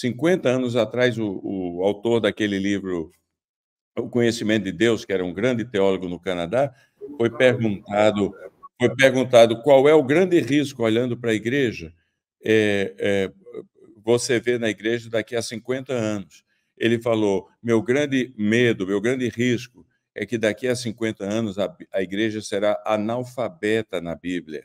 50 anos atrás, o, o, autor daquele livro, O Conhecimento de Deus, que era um grande teólogo no Canadá, foi perguntado, foi perguntado qual é o grande risco, olhando para a igreja, é, é, você vê na igreja daqui a 50 anos. Ele falou: meu grande medo, meu grande risco é que daqui a 50 anos a, a igreja será analfabeta na Bíblia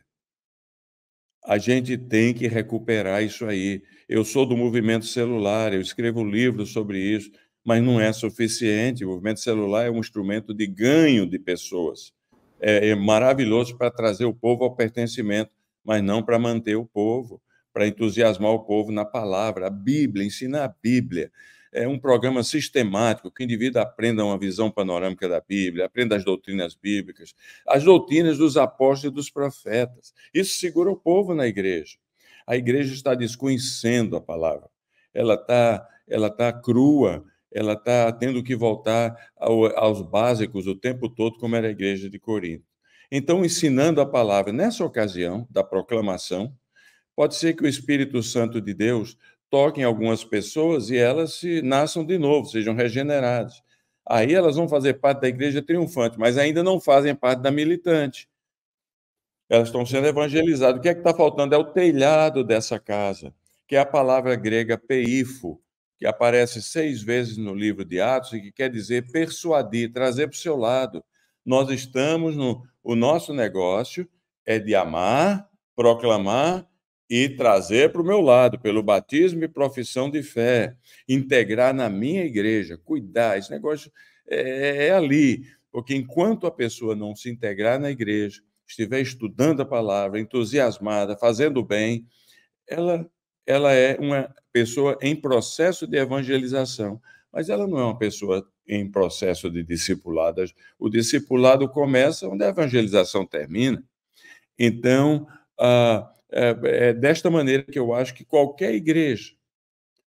a gente tem que recuperar isso aí. Eu sou do movimento celular, eu escrevo livros sobre isso, mas não é suficiente. O movimento celular é um instrumento de ganho de pessoas. É, é maravilhoso para trazer o povo ao pertencimento, mas não para manter o povo, para entusiasmar o povo na palavra. A Bíblia, ensina a Bíblia é um programa sistemático que o indivíduo aprenda uma visão panorâmica da Bíblia, aprenda as doutrinas bíblicas, as doutrinas dos apóstolos e dos profetas. Isso segura o povo na igreja. A igreja está desconhecendo a palavra. Ela está ela tá crua, ela está tendo que voltar ao, aos básicos o tempo todo, como era a igreja de Corinto. Então, ensinando a palavra nessa ocasião da proclamação, pode ser que o Espírito Santo de Deus toquem algumas pessoas e elas se nasçam de novo, sejam regeneradas. Aí elas vão fazer parte da igreja triunfante, mas ainda não fazem parte da militante. Elas estão sendo evangelizadas. O que é que está faltando? É o telhado dessa casa, que é a palavra grega peifo, que aparece seis vezes no livro de Atos e que quer dizer persuadir, trazer para o seu lado. Nós estamos no. O nosso negócio é de amar, proclamar e trazer para o meu lado, pelo batismo e profissão de fé, integrar na minha igreja, cuidar. Esse negócio é, é, é ali, porque enquanto a pessoa não se integrar na igreja, estiver estudando a palavra, entusiasmada, fazendo bem, ela, ela é uma pessoa em processo de evangelização, mas ela não é uma pessoa em processo de discipulado. O discipulado começa onde a evangelização termina. Então, ah, é, é, desta maneira que eu acho que qualquer igreja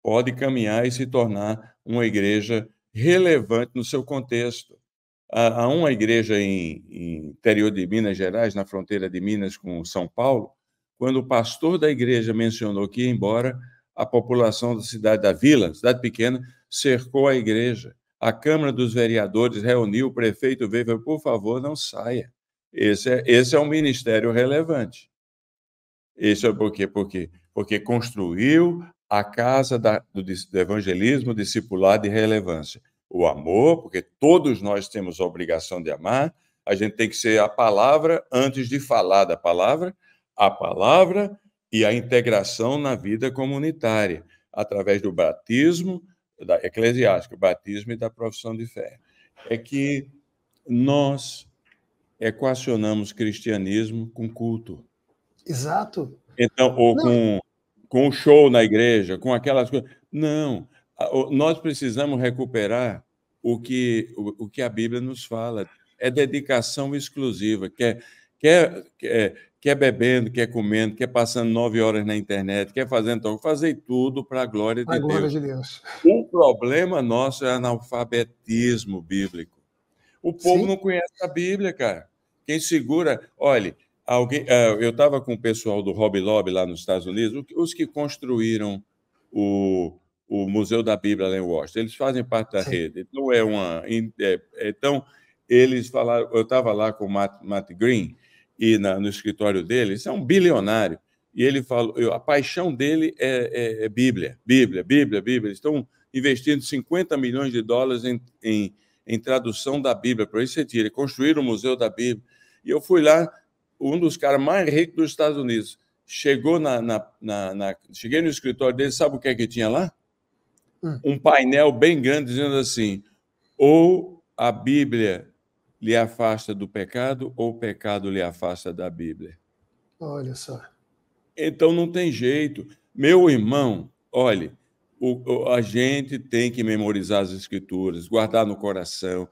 pode caminhar e se tornar uma igreja relevante no seu contexto. Há, há uma igreja em, em interior de Minas Gerais, na fronteira de Minas com São Paulo, quando o pastor da igreja mencionou que ia embora, a população da cidade da vila, cidade pequena, cercou a igreja. A Câmara dos Vereadores reuniu, o prefeito veio e falou, por favor, não saia. Esse é, esse é um ministério relevante. Isso é por quê? Porque construiu a casa da, do, do evangelismo discipulado de relevância. O amor, porque todos nós temos a obrigação de amar, a gente tem que ser a palavra antes de falar da palavra, a palavra e a integração na vida comunitária, através do batismo, da eclesiástica, batismo e da profissão de fé. É que nós equacionamos cristianismo com culto. Exato. Então, ou com, com o show na igreja, com aquelas coisas. Não, nós precisamos recuperar o que, o, o que a Bíblia nos fala. É dedicação exclusiva, quer, quer, quer, quer bebendo, quer comendo, quer passando nove horas na internet, quer fazendo então, fazer tudo para a glória de Deus. de Deus. O problema nosso é analfabetismo bíblico. O povo Sim. não conhece a Bíblia, cara. Quem segura, olhe, Alguém, é, eu estava com o pessoal do Hobby Lobby lá nos Estados Unidos, os que construíram o, o Museu da Bíblia lá em Washington, eles fazem parte da Sim. rede. Então, é uma, é, é, então eles falaram, eu estava lá com o Matt, Matt Green e na, no escritório dele, isso é um bilionário, e ele falou, eu, a paixão dele é, é, é, Bíblia, Bíblia, Bíblia, Bíblia. Eles estão investindo 50 milhões de dólares em, em, em tradução da Bíblia, para isso você tira, construir o Museu da Bíblia. E eu fui lá um dos caras mais ricos dos Estados Unidos. Chegou na, na, na, na, cheguei no escritório dele, sabe o que é que tinha lá? Hum. Um painel bem grande dizendo assim: ou a Bíblia lhe afasta do pecado, ou o pecado lhe afasta da Bíblia. Olha só. Então não tem jeito. Meu irmão, olhe, o, a gente tem que memorizar as escrituras, guardar no coração,